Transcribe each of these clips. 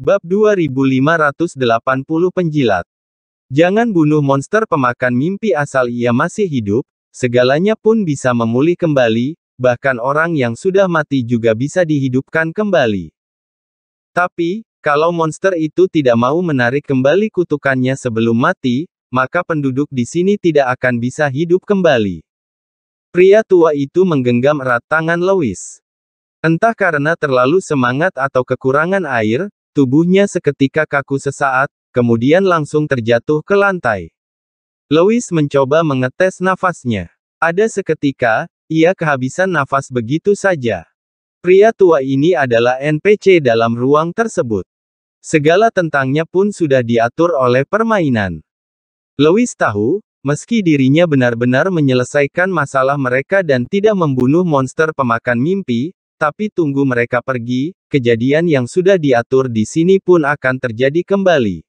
Bab 2580 Penjilat Jangan bunuh monster pemakan mimpi asal ia masih hidup, segalanya pun bisa memulih kembali, bahkan orang yang sudah mati juga bisa dihidupkan kembali. Tapi, kalau monster itu tidak mau menarik kembali kutukannya sebelum mati, maka penduduk di sini tidak akan bisa hidup kembali. Pria tua itu menggenggam erat tangan Louis. Entah karena terlalu semangat atau kekurangan air, Tubuhnya seketika kaku sesaat, kemudian langsung terjatuh ke lantai. Louis mencoba mengetes nafasnya. Ada seketika, ia kehabisan nafas begitu saja. Pria tua ini adalah NPC dalam ruang tersebut. Segala tentangnya pun sudah diatur oleh permainan. Louis tahu, meski dirinya benar-benar menyelesaikan masalah mereka dan tidak membunuh monster pemakan mimpi, tapi tunggu mereka pergi, kejadian yang sudah diatur di sini pun akan terjadi kembali.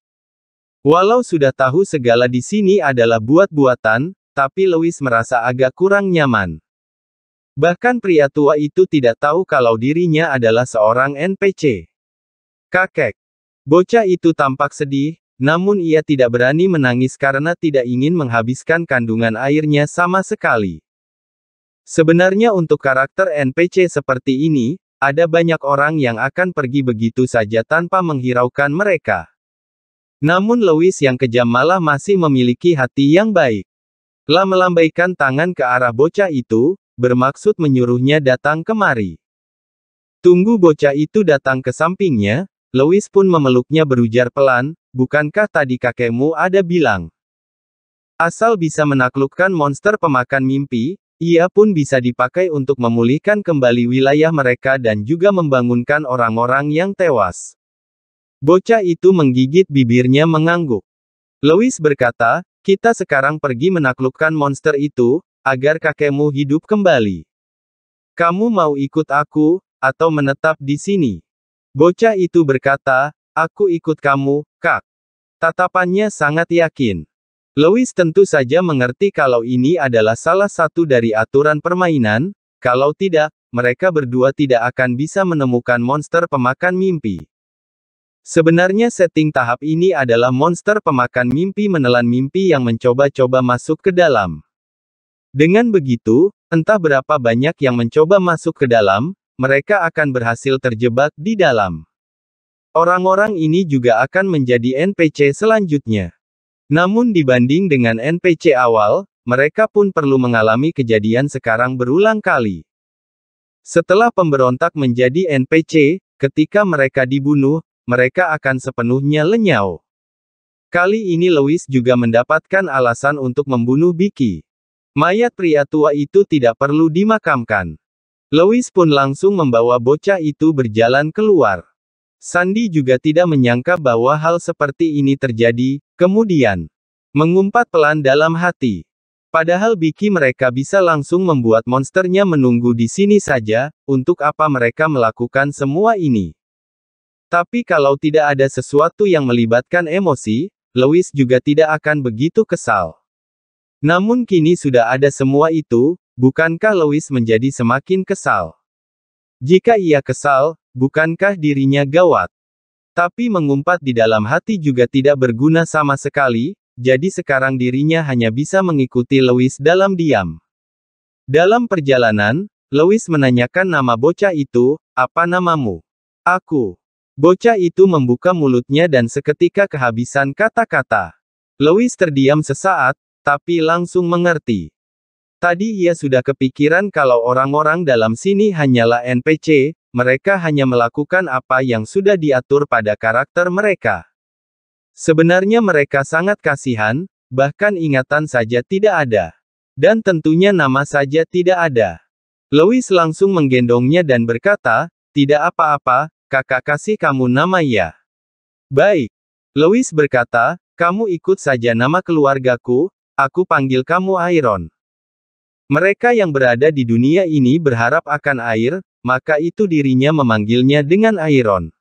Walau sudah tahu segala di sini adalah buat-buatan, tapi Louis merasa agak kurang nyaman. Bahkan pria tua itu tidak tahu kalau dirinya adalah seorang NPC. Kakek. Bocah itu tampak sedih, namun ia tidak berani menangis karena tidak ingin menghabiskan kandungan airnya sama sekali. Sebenarnya untuk karakter NPC seperti ini, ada banyak orang yang akan pergi begitu saja tanpa menghiraukan mereka. Namun Louis yang kejam malah masih memiliki hati yang baik. Lah melambaikan tangan ke arah bocah itu, bermaksud menyuruhnya datang kemari. Tunggu bocah itu datang ke sampingnya, Louis pun memeluknya berujar pelan, bukankah tadi kakekmu ada bilang. Asal bisa menaklukkan monster pemakan mimpi, ia pun bisa dipakai untuk memulihkan kembali wilayah mereka dan juga membangunkan orang-orang yang tewas. Bocah itu menggigit bibirnya mengangguk. Louis berkata, kita sekarang pergi menaklukkan monster itu, agar kakekmu hidup kembali. Kamu mau ikut aku, atau menetap di sini? Bocah itu berkata, aku ikut kamu, kak. Tatapannya sangat yakin. Louis tentu saja mengerti kalau ini adalah salah satu dari aturan permainan, kalau tidak, mereka berdua tidak akan bisa menemukan monster pemakan mimpi. Sebenarnya setting tahap ini adalah monster pemakan mimpi menelan mimpi yang mencoba-coba masuk ke dalam. Dengan begitu, entah berapa banyak yang mencoba masuk ke dalam, mereka akan berhasil terjebak di dalam. Orang-orang ini juga akan menjadi NPC selanjutnya. Namun dibanding dengan NPC awal, mereka pun perlu mengalami kejadian sekarang berulang kali. Setelah pemberontak menjadi NPC, ketika mereka dibunuh, mereka akan sepenuhnya lenyau. Kali ini Lewis juga mendapatkan alasan untuk membunuh Biki. Mayat pria tua itu tidak perlu dimakamkan. Lewis pun langsung membawa bocah itu berjalan keluar. Sandi juga tidak menyangka bahwa hal seperti ini terjadi, kemudian mengumpat pelan dalam hati. Padahal Biki mereka bisa langsung membuat monsternya menunggu di sini saja, untuk apa mereka melakukan semua ini. Tapi kalau tidak ada sesuatu yang melibatkan emosi, Lewis juga tidak akan begitu kesal. Namun kini sudah ada semua itu, bukankah Lewis menjadi semakin kesal? Jika ia kesal, bukankah dirinya gawat? Tapi mengumpat di dalam hati juga tidak berguna sama sekali, jadi sekarang dirinya hanya bisa mengikuti Lewis dalam diam. Dalam perjalanan, Lewis menanyakan nama bocah itu, apa namamu? Aku. Bocah itu membuka mulutnya dan seketika kehabisan kata-kata. Lewis terdiam sesaat, tapi langsung mengerti. Tadi ia sudah kepikiran kalau orang-orang dalam sini hanyalah NPC, mereka hanya melakukan apa yang sudah diatur pada karakter mereka. Sebenarnya mereka sangat kasihan, bahkan ingatan saja tidak ada. Dan tentunya nama saja tidak ada. Louis langsung menggendongnya dan berkata, tidak apa-apa, kakak kasih kamu nama ya. Baik. Louis berkata, kamu ikut saja nama keluargaku, aku panggil kamu Iron. Mereka yang berada di dunia ini berharap akan air, maka itu dirinya memanggilnya dengan Airon.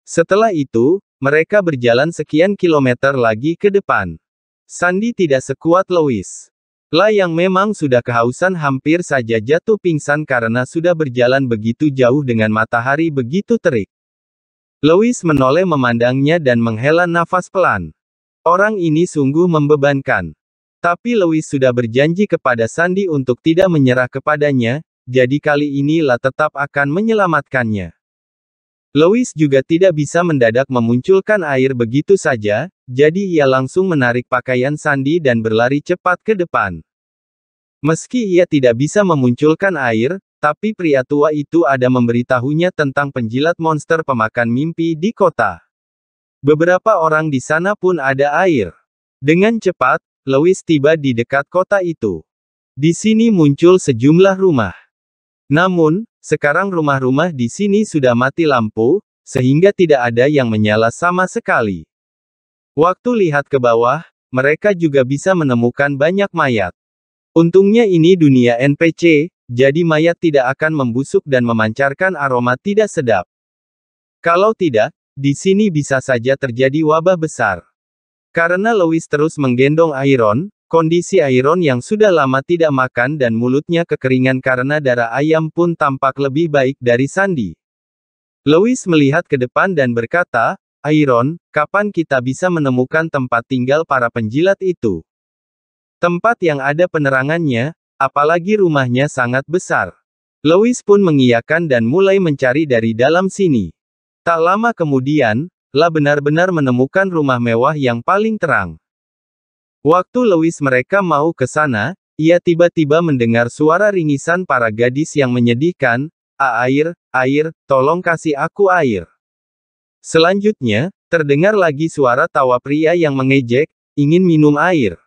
Setelah itu, mereka berjalan sekian kilometer lagi ke depan. Sandi tidak sekuat Louis, La yang memang sudah kehausan hampir saja jatuh pingsan karena sudah berjalan begitu jauh dengan matahari begitu terik. Louis menoleh memandangnya dan menghela nafas pelan. Orang ini sungguh membebankan. Tapi Louis sudah berjanji kepada Sandi untuk tidak menyerah kepadanya, jadi kali ini inilah tetap akan menyelamatkannya. Louis juga tidak bisa mendadak memunculkan air begitu saja, jadi ia langsung menarik pakaian Sandi dan berlari cepat ke depan. Meski ia tidak bisa memunculkan air, tapi pria tua itu ada memberitahunya tentang penjilat monster pemakan mimpi di kota. Beberapa orang di sana pun ada air. Dengan cepat, Louis tiba di dekat kota itu. Di sini muncul sejumlah rumah. Namun, sekarang rumah-rumah di sini sudah mati lampu, sehingga tidak ada yang menyala sama sekali. Waktu lihat ke bawah, mereka juga bisa menemukan banyak mayat. Untungnya ini dunia NPC, jadi mayat tidak akan membusuk dan memancarkan aroma tidak sedap. Kalau tidak, di sini bisa saja terjadi wabah besar. Karena Louis terus menggendong Iron, kondisi Iron yang sudah lama tidak makan dan mulutnya kekeringan karena darah ayam pun tampak lebih baik dari Sandy. Louis melihat ke depan dan berkata, Iron, kapan kita bisa menemukan tempat tinggal para penjilat itu? Tempat yang ada penerangannya, apalagi rumahnya sangat besar. Louis pun mengiyakan dan mulai mencari dari dalam sini. Tak lama kemudian, La benar-benar menemukan rumah mewah yang paling terang. Waktu Louis mereka mau ke sana, ia tiba-tiba mendengar suara ringisan para gadis yang menyedihkan, A air, air, tolong kasih aku air. Selanjutnya, terdengar lagi suara tawa pria yang mengejek, ingin minum air.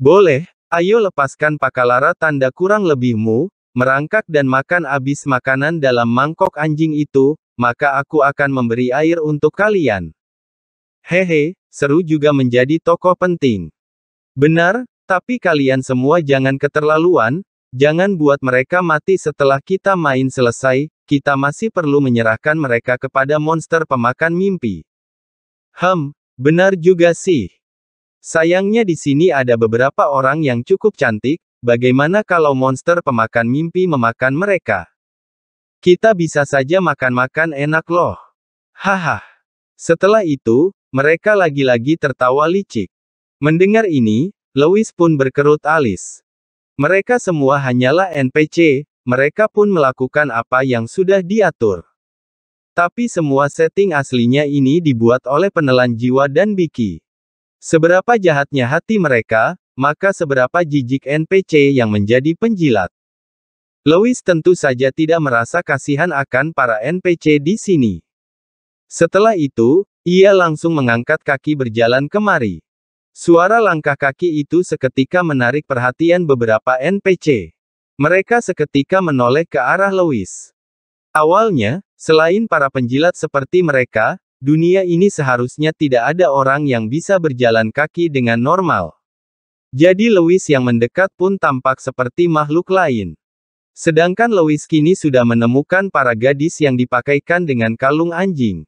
Boleh, ayo lepaskan pakalara tanda kurang lebihmu, merangkak dan makan abis makanan dalam mangkok anjing itu, maka aku akan memberi air untuk kalian. Hehe, seru juga menjadi tokoh penting. Benar, tapi kalian semua jangan keterlaluan, jangan buat mereka mati setelah kita main selesai, kita masih perlu menyerahkan mereka kepada monster pemakan mimpi. Hem, benar juga sih. Sayangnya di sini ada beberapa orang yang cukup cantik, bagaimana kalau monster pemakan mimpi memakan mereka? Kita bisa saja makan-makan enak loh. Haha. Setelah itu, mereka lagi-lagi tertawa licik. Mendengar ini, Louis pun berkerut alis. Mereka semua hanyalah NPC, mereka pun melakukan apa yang sudah diatur. Tapi semua setting aslinya ini dibuat oleh penelan jiwa dan Biki. Seberapa jahatnya hati mereka, maka seberapa jijik NPC yang menjadi penjilat. Louis tentu saja tidak merasa kasihan akan para NPC di sini. Setelah itu, ia langsung mengangkat kaki berjalan kemari. Suara langkah kaki itu seketika menarik perhatian beberapa NPC. Mereka seketika menoleh ke arah Louis. Awalnya, selain para penjilat seperti mereka, dunia ini seharusnya tidak ada orang yang bisa berjalan kaki dengan normal. Jadi Louis yang mendekat pun tampak seperti makhluk lain. Sedangkan Louis kini sudah menemukan para gadis yang dipakaikan dengan kalung anjing.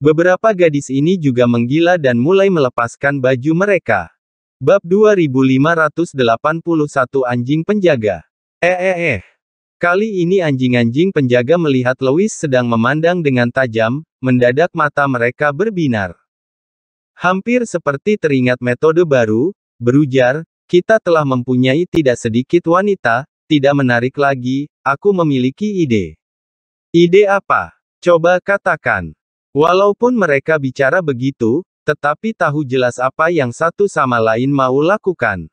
Beberapa gadis ini juga menggila dan mulai melepaskan baju mereka. Bab 2581 Anjing Penjaga eh, eh eh Kali ini anjing-anjing penjaga melihat Louis sedang memandang dengan tajam, mendadak mata mereka berbinar. Hampir seperti teringat metode baru, berujar, kita telah mempunyai tidak sedikit wanita, tidak menarik lagi, aku memiliki ide. Ide apa? Coba katakan. Walaupun mereka bicara begitu, tetapi tahu jelas apa yang satu sama lain mau lakukan.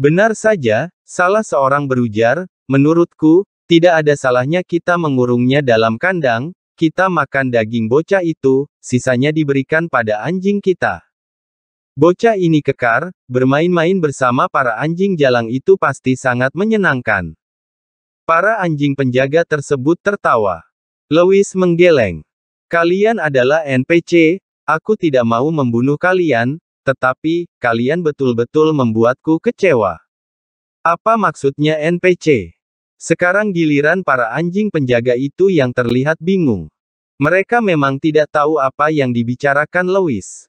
Benar saja, salah seorang berujar, menurutku, tidak ada salahnya kita mengurungnya dalam kandang, kita makan daging bocah itu, sisanya diberikan pada anjing kita. Bocah ini kekar, bermain-main bersama para anjing jalang itu pasti sangat menyenangkan. Para anjing penjaga tersebut tertawa. Louis menggeleng. Kalian adalah NPC, aku tidak mau membunuh kalian, tetapi, kalian betul-betul membuatku kecewa. Apa maksudnya NPC? Sekarang giliran para anjing penjaga itu yang terlihat bingung. Mereka memang tidak tahu apa yang dibicarakan Louis.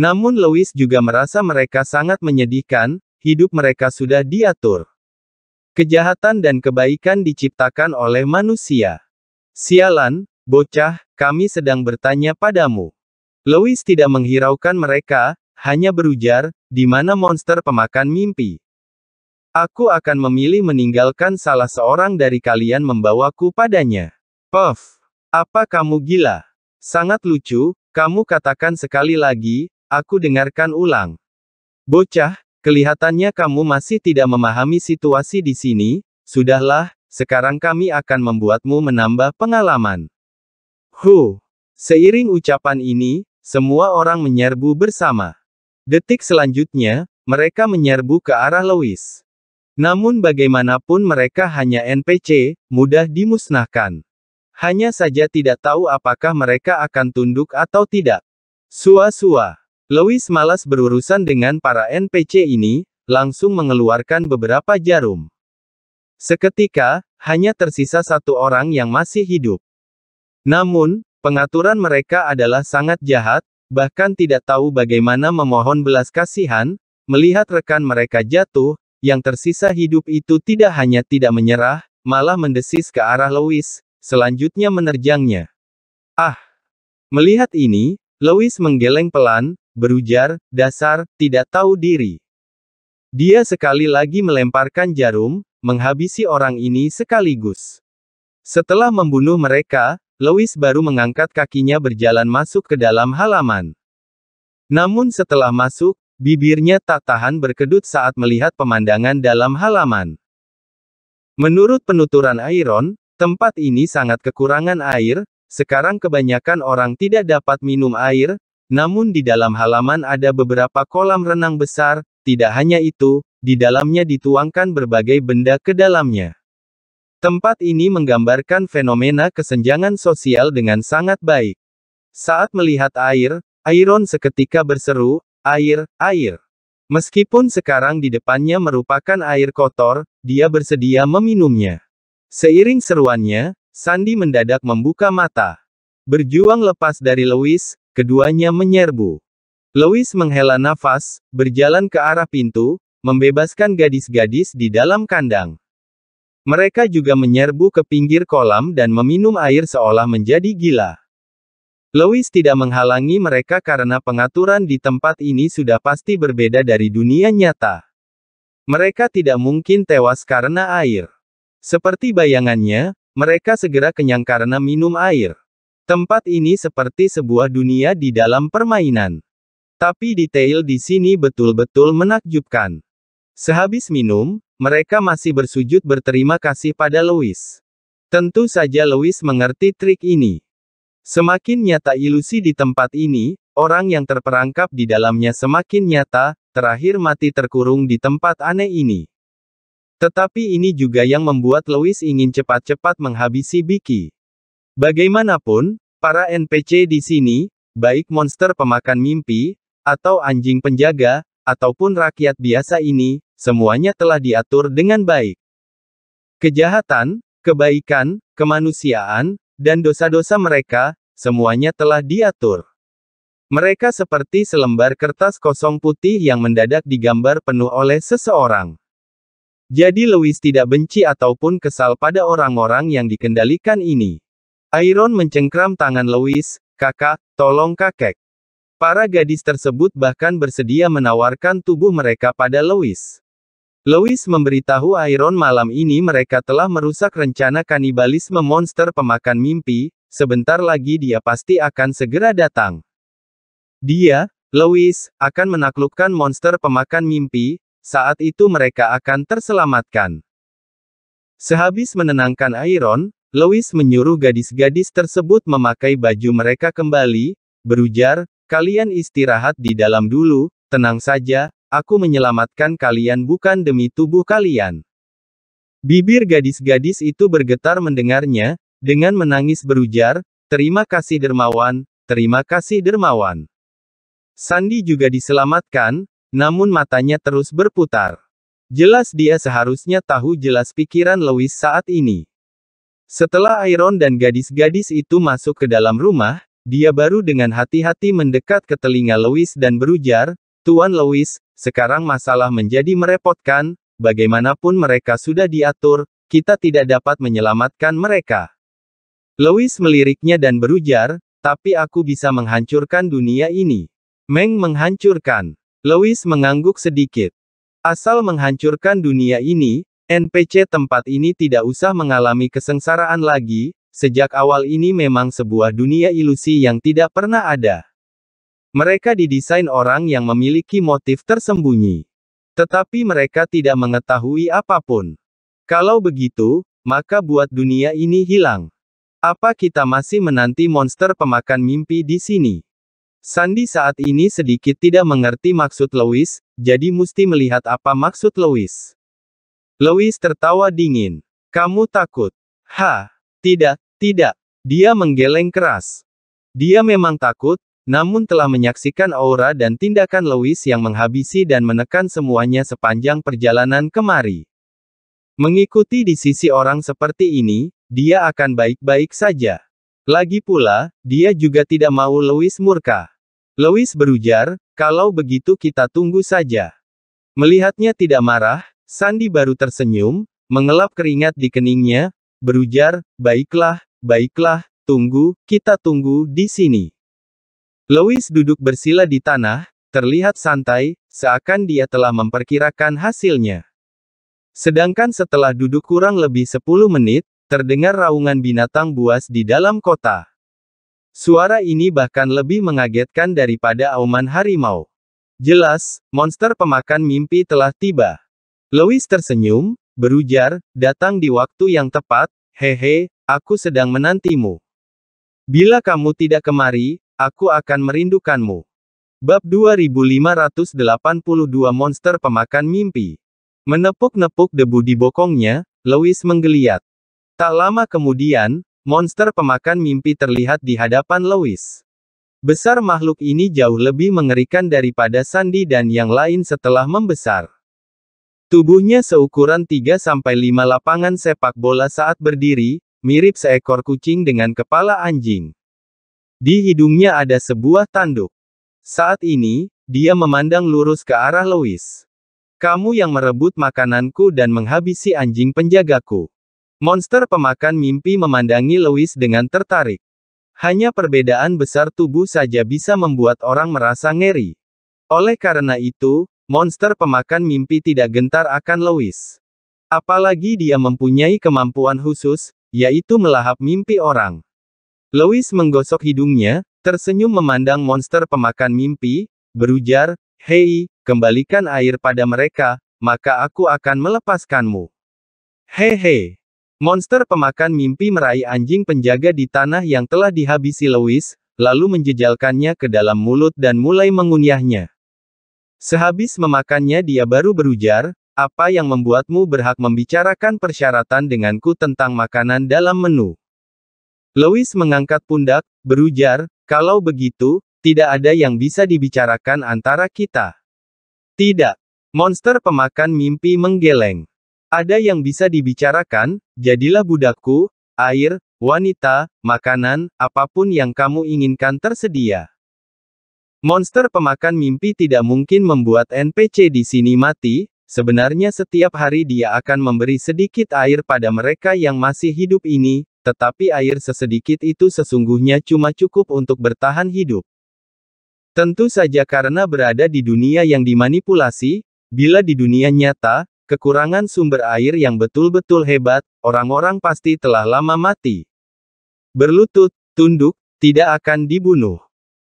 Namun Louis juga merasa mereka sangat menyedihkan, hidup mereka sudah diatur. Kejahatan dan kebaikan diciptakan oleh manusia. Sialan, bocah, kami sedang bertanya padamu. Louis tidak menghiraukan mereka, hanya berujar, di mana monster pemakan mimpi. Aku akan memilih meninggalkan salah seorang dari kalian membawaku padanya. Puff, apa kamu gila? Sangat lucu, kamu katakan sekali lagi, Aku dengarkan ulang. Bocah, kelihatannya kamu masih tidak memahami situasi di sini, sudahlah, sekarang kami akan membuatmu menambah pengalaman. Hu. Seiring ucapan ini, semua orang menyerbu bersama. Detik selanjutnya, mereka menyerbu ke arah Louis. Namun bagaimanapun mereka hanya NPC, mudah dimusnahkan. Hanya saja tidak tahu apakah mereka akan tunduk atau tidak. Sua-sua. Louis malas berurusan dengan para NPC ini, langsung mengeluarkan beberapa jarum. Seketika, hanya tersisa satu orang yang masih hidup. Namun, pengaturan mereka adalah sangat jahat, bahkan tidak tahu bagaimana memohon belas kasihan, melihat rekan mereka jatuh, yang tersisa hidup itu tidak hanya tidak menyerah, malah mendesis ke arah Louis, selanjutnya menerjangnya. Ah! Melihat ini, Louis menggeleng pelan, berujar, dasar, tidak tahu diri. Dia sekali lagi melemparkan jarum, menghabisi orang ini sekaligus. Setelah membunuh mereka, Louis baru mengangkat kakinya berjalan masuk ke dalam halaman. Namun setelah masuk, bibirnya tak tahan berkedut saat melihat pemandangan dalam halaman. Menurut penuturan Iron, tempat ini sangat kekurangan air, sekarang kebanyakan orang tidak dapat minum air, namun di dalam halaman ada beberapa kolam renang besar, tidak hanya itu, di dalamnya dituangkan berbagai benda ke dalamnya. Tempat ini menggambarkan fenomena kesenjangan sosial dengan sangat baik. Saat melihat air, Iron seketika berseru, air, air. Meskipun sekarang di depannya merupakan air kotor, dia bersedia meminumnya. Seiring seruannya, Sandi mendadak membuka mata. Berjuang lepas dari Lewis, Keduanya menyerbu. Louis menghela nafas, berjalan ke arah pintu, membebaskan gadis-gadis di dalam kandang. Mereka juga menyerbu ke pinggir kolam dan meminum air seolah menjadi gila. Louis tidak menghalangi mereka karena pengaturan di tempat ini sudah pasti berbeda dari dunia nyata. Mereka tidak mungkin tewas karena air. Seperti bayangannya, mereka segera kenyang karena minum air. Tempat ini seperti sebuah dunia di dalam permainan. Tapi detail di sini betul-betul menakjubkan. Sehabis minum, mereka masih bersujud berterima kasih pada Louis. Tentu saja Louis mengerti trik ini. Semakin nyata ilusi di tempat ini, orang yang terperangkap di dalamnya semakin nyata, terakhir mati terkurung di tempat aneh ini. Tetapi ini juga yang membuat Louis ingin cepat-cepat menghabisi Biki. Bagaimanapun, para NPC di sini, baik monster pemakan mimpi, atau anjing penjaga, ataupun rakyat biasa ini, semuanya telah diatur dengan baik. Kejahatan, kebaikan, kemanusiaan, dan dosa-dosa mereka, semuanya telah diatur. Mereka seperti selembar kertas kosong putih yang mendadak digambar penuh oleh seseorang. Jadi Louis tidak benci ataupun kesal pada orang-orang yang dikendalikan ini. Iron mencengkram tangan Louis, kakak, tolong kakek. Para gadis tersebut bahkan bersedia menawarkan tubuh mereka pada Louis. Louis memberitahu Iron malam ini mereka telah merusak rencana kanibalisme monster pemakan mimpi, sebentar lagi dia pasti akan segera datang. Dia, Louis, akan menaklukkan monster pemakan mimpi, saat itu mereka akan terselamatkan. Sehabis menenangkan Iron, Louis menyuruh gadis-gadis tersebut memakai baju mereka kembali, berujar, kalian istirahat di dalam dulu, tenang saja, aku menyelamatkan kalian bukan demi tubuh kalian. Bibir gadis-gadis itu bergetar mendengarnya, dengan menangis berujar, terima kasih dermawan, terima kasih dermawan. Sandi juga diselamatkan, namun matanya terus berputar. Jelas dia seharusnya tahu jelas pikiran Louis saat ini. Setelah Iron dan gadis-gadis itu masuk ke dalam rumah, dia baru dengan hati-hati mendekat ke telinga Louis dan berujar, Tuan Louis, sekarang masalah menjadi merepotkan, bagaimanapun mereka sudah diatur, kita tidak dapat menyelamatkan mereka. Louis meliriknya dan berujar, tapi aku bisa menghancurkan dunia ini. Meng menghancurkan. Louis mengangguk sedikit. Asal menghancurkan dunia ini, NPC tempat ini tidak usah mengalami kesengsaraan lagi, sejak awal ini memang sebuah dunia ilusi yang tidak pernah ada. Mereka didesain orang yang memiliki motif tersembunyi. Tetapi mereka tidak mengetahui apapun. Kalau begitu, maka buat dunia ini hilang. Apa kita masih menanti monster pemakan mimpi di sini? Sandi saat ini sedikit tidak mengerti maksud Lewis, jadi mesti melihat apa maksud Lewis. Louis tertawa dingin. Kamu takut? Ha, tidak, tidak. Dia menggeleng keras. Dia memang takut, namun telah menyaksikan aura dan tindakan Louis yang menghabisi dan menekan semuanya sepanjang perjalanan kemari. Mengikuti di sisi orang seperti ini, dia akan baik-baik saja. Lagi pula, dia juga tidak mau Louis murka. Louis berujar, kalau begitu kita tunggu saja. Melihatnya tidak marah, Sandi baru tersenyum, mengelap keringat di keningnya, berujar, baiklah, baiklah, tunggu, kita tunggu di sini. Louis duduk bersila di tanah, terlihat santai, seakan dia telah memperkirakan hasilnya. Sedangkan setelah duduk kurang lebih 10 menit, terdengar raungan binatang buas di dalam kota. Suara ini bahkan lebih mengagetkan daripada auman harimau. Jelas, monster pemakan mimpi telah tiba. Louis tersenyum, berujar, datang di waktu yang tepat, hehe, aku sedang menantimu. Bila kamu tidak kemari, aku akan merindukanmu. Bab 2582 Monster Pemakan Mimpi Menepuk-nepuk debu di bokongnya, Louis menggeliat. Tak lama kemudian, monster pemakan mimpi terlihat di hadapan Louis. Besar makhluk ini jauh lebih mengerikan daripada Sandi dan yang lain setelah membesar. Tubuhnya seukuran 3-5 lapangan sepak bola saat berdiri, mirip seekor kucing dengan kepala anjing. Di hidungnya ada sebuah tanduk. Saat ini, dia memandang lurus ke arah Louis. Kamu yang merebut makananku dan menghabisi anjing penjagaku. Monster pemakan mimpi memandangi Louis dengan tertarik. Hanya perbedaan besar tubuh saja bisa membuat orang merasa ngeri. Oleh karena itu, Monster pemakan mimpi tidak gentar akan Louis. Apalagi dia mempunyai kemampuan khusus, yaitu melahap mimpi orang. Louis menggosok hidungnya, tersenyum memandang monster pemakan mimpi, berujar, Hei, kembalikan air pada mereka, maka aku akan melepaskanmu. Hehe. Monster pemakan mimpi meraih anjing penjaga di tanah yang telah dihabisi Louis, lalu menjejalkannya ke dalam mulut dan mulai mengunyahnya. Sehabis memakannya dia baru berujar, apa yang membuatmu berhak membicarakan persyaratan denganku tentang makanan dalam menu? Louis mengangkat pundak, berujar, kalau begitu, tidak ada yang bisa dibicarakan antara kita. Tidak. Monster pemakan mimpi menggeleng. Ada yang bisa dibicarakan, jadilah budakku, air, wanita, makanan, apapun yang kamu inginkan tersedia. Monster pemakan mimpi tidak mungkin membuat NPC di sini mati, sebenarnya setiap hari dia akan memberi sedikit air pada mereka yang masih hidup ini, tetapi air sesedikit itu sesungguhnya cuma cukup untuk bertahan hidup. Tentu saja karena berada di dunia yang dimanipulasi, bila di dunia nyata, kekurangan sumber air yang betul-betul hebat, orang-orang pasti telah lama mati. Berlutut, tunduk, tidak akan dibunuh.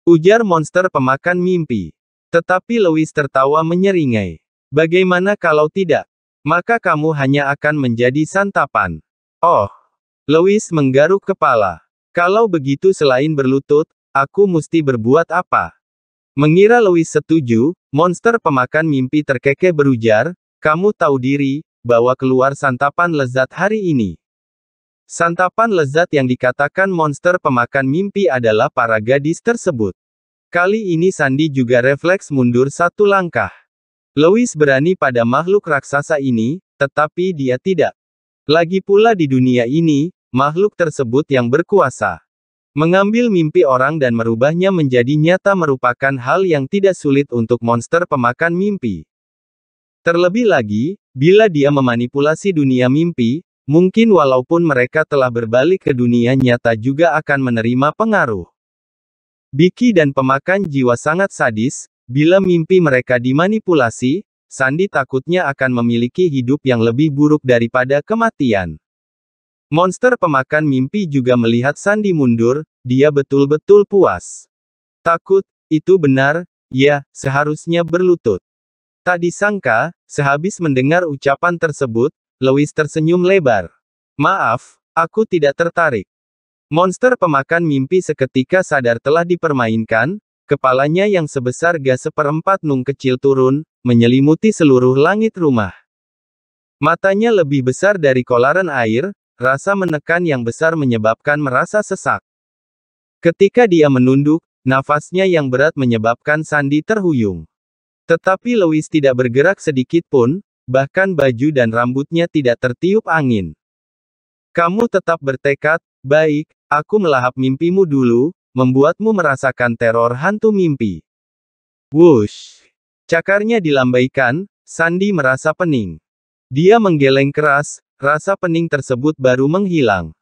Ujar monster pemakan mimpi. Tetapi Louis tertawa menyeringai. Bagaimana kalau tidak? Maka kamu hanya akan menjadi santapan. Oh. Louis menggaruk kepala. Kalau begitu selain berlutut, aku mesti berbuat apa? Mengira Louis setuju, monster pemakan mimpi terkekeh berujar, kamu tahu diri, bawa keluar santapan lezat hari ini. Santapan lezat yang dikatakan monster pemakan mimpi adalah para gadis tersebut. Kali ini Sandi juga refleks mundur satu langkah. Louis berani pada makhluk raksasa ini, tetapi dia tidak. Lagi pula di dunia ini, makhluk tersebut yang berkuasa. Mengambil mimpi orang dan merubahnya menjadi nyata merupakan hal yang tidak sulit untuk monster pemakan mimpi. Terlebih lagi, bila dia memanipulasi dunia mimpi, Mungkin walaupun mereka telah berbalik ke dunia nyata juga akan menerima pengaruh. Biki dan pemakan jiwa sangat sadis, bila mimpi mereka dimanipulasi, Sandi takutnya akan memiliki hidup yang lebih buruk daripada kematian. Monster pemakan mimpi juga melihat Sandi mundur, dia betul-betul puas. Takut, itu benar, ya, seharusnya berlutut. Tak disangka, sehabis mendengar ucapan tersebut, Louis tersenyum lebar. Maaf, aku tidak tertarik. Monster pemakan mimpi seketika sadar telah dipermainkan, kepalanya yang sebesar gas seperempat nung kecil turun, menyelimuti seluruh langit rumah. Matanya lebih besar dari kolaran air, rasa menekan yang besar menyebabkan merasa sesak. Ketika dia menunduk, nafasnya yang berat menyebabkan Sandi terhuyung. Tetapi Louis tidak bergerak sedikit pun, bahkan baju dan rambutnya tidak tertiup angin. Kamu tetap bertekad, baik, aku melahap mimpimu dulu, membuatmu merasakan teror hantu mimpi. Wush! Cakarnya dilambaikan, Sandi merasa pening. Dia menggeleng keras, rasa pening tersebut baru menghilang.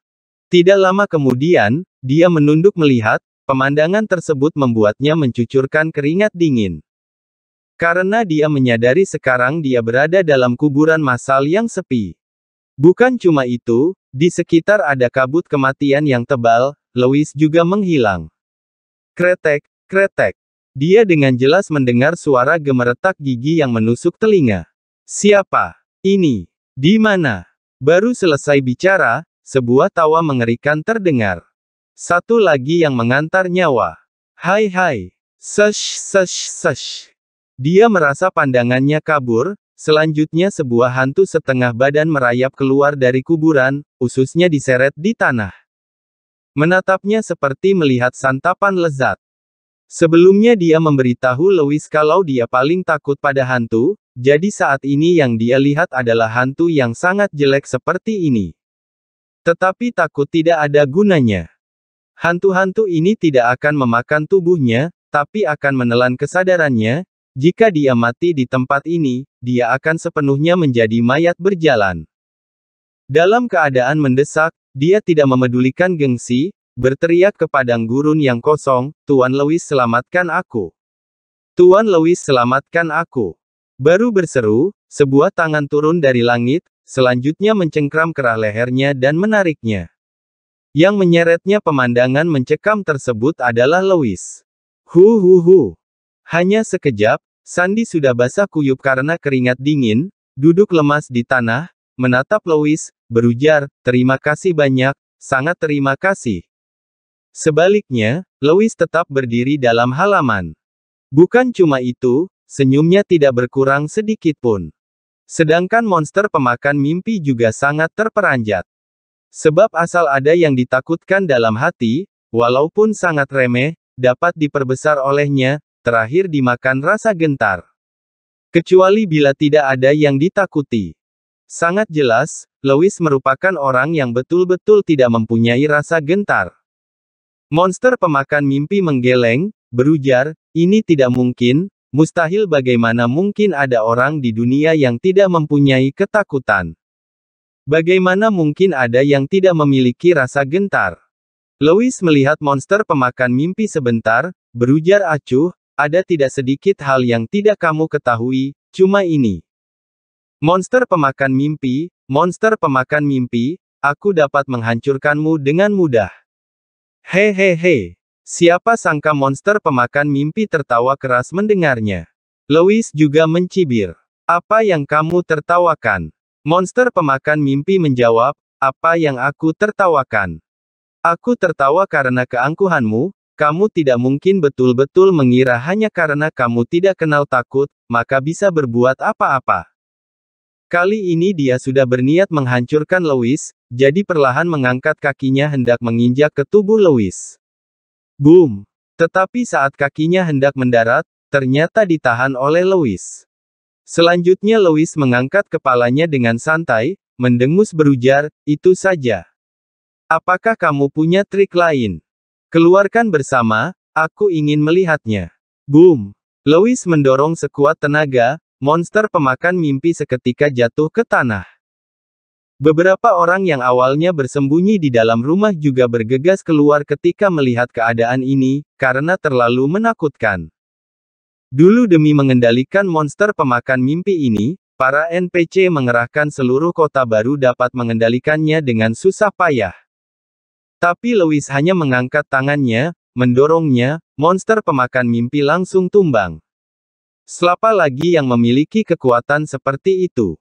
Tidak lama kemudian, dia menunduk melihat, pemandangan tersebut membuatnya mencucurkan keringat dingin. Karena dia menyadari sekarang dia berada dalam kuburan massal yang sepi. Bukan cuma itu, di sekitar ada kabut kematian yang tebal, Louis juga menghilang. Kretek, kretek. Dia dengan jelas mendengar suara gemeretak gigi yang menusuk telinga. Siapa? Ini? Di mana? Baru selesai bicara, sebuah tawa mengerikan terdengar. Satu lagi yang mengantar nyawa. Hai hai. Sesh sesh sesh. Dia merasa pandangannya kabur, selanjutnya sebuah hantu setengah badan merayap keluar dari kuburan, ususnya diseret di tanah. Menatapnya seperti melihat santapan lezat. Sebelumnya dia memberitahu Louis kalau dia paling takut pada hantu, jadi saat ini yang dia lihat adalah hantu yang sangat jelek seperti ini. Tetapi takut tidak ada gunanya. Hantu-hantu ini tidak akan memakan tubuhnya, tapi akan menelan kesadarannya, jika dia mati di tempat ini, dia akan sepenuhnya menjadi mayat berjalan. Dalam keadaan mendesak, dia tidak memedulikan gengsi, berteriak ke padang gurun yang kosong, Tuan Lewis selamatkan aku. Tuan Lewis selamatkan aku. Baru berseru, sebuah tangan turun dari langit, selanjutnya mencengkram kerah lehernya dan menariknya. Yang menyeretnya pemandangan mencekam tersebut adalah Lewis. Hu hu hu. Hanya sekejap, Sandi sudah basah kuyup karena keringat dingin, duduk lemas di tanah, menatap Louis, berujar, terima kasih banyak, sangat terima kasih. Sebaliknya, Louis tetap berdiri dalam halaman. Bukan cuma itu, senyumnya tidak berkurang sedikit pun. Sedangkan monster pemakan mimpi juga sangat terperanjat. Sebab asal ada yang ditakutkan dalam hati, walaupun sangat remeh, dapat diperbesar olehnya, terakhir dimakan rasa gentar. Kecuali bila tidak ada yang ditakuti. Sangat jelas, Lewis merupakan orang yang betul-betul tidak mempunyai rasa gentar. Monster pemakan mimpi menggeleng, berujar, ini tidak mungkin, mustahil bagaimana mungkin ada orang di dunia yang tidak mempunyai ketakutan. Bagaimana mungkin ada yang tidak memiliki rasa gentar? Lewis melihat monster pemakan mimpi sebentar, berujar acuh, ada tidak sedikit hal yang tidak kamu ketahui, cuma ini. Monster pemakan mimpi, monster pemakan mimpi, aku dapat menghancurkanmu dengan mudah. Hehehe. Siapa sangka monster pemakan mimpi tertawa keras mendengarnya. Louis juga mencibir. Apa yang kamu tertawakan? Monster pemakan mimpi menjawab, apa yang aku tertawakan? Aku tertawa karena keangkuhanmu, kamu tidak mungkin betul-betul mengira hanya karena kamu tidak kenal takut, maka bisa berbuat apa-apa. Kali ini dia sudah berniat menghancurkan Louis, jadi perlahan mengangkat kakinya hendak menginjak ke tubuh Louis. Boom! Tetapi saat kakinya hendak mendarat, ternyata ditahan oleh Louis. Selanjutnya Louis mengangkat kepalanya dengan santai, mendengus berujar, itu saja. Apakah kamu punya trik lain? Keluarkan bersama, aku ingin melihatnya. Boom! Lois mendorong sekuat tenaga, monster pemakan mimpi seketika jatuh ke tanah. Beberapa orang yang awalnya bersembunyi di dalam rumah juga bergegas keluar ketika melihat keadaan ini, karena terlalu menakutkan. Dulu demi mengendalikan monster pemakan mimpi ini, para NPC mengerahkan seluruh kota baru dapat mengendalikannya dengan susah payah. Tapi Lewis hanya mengangkat tangannya, mendorongnya, monster pemakan mimpi langsung tumbang. Selapa lagi yang memiliki kekuatan seperti itu.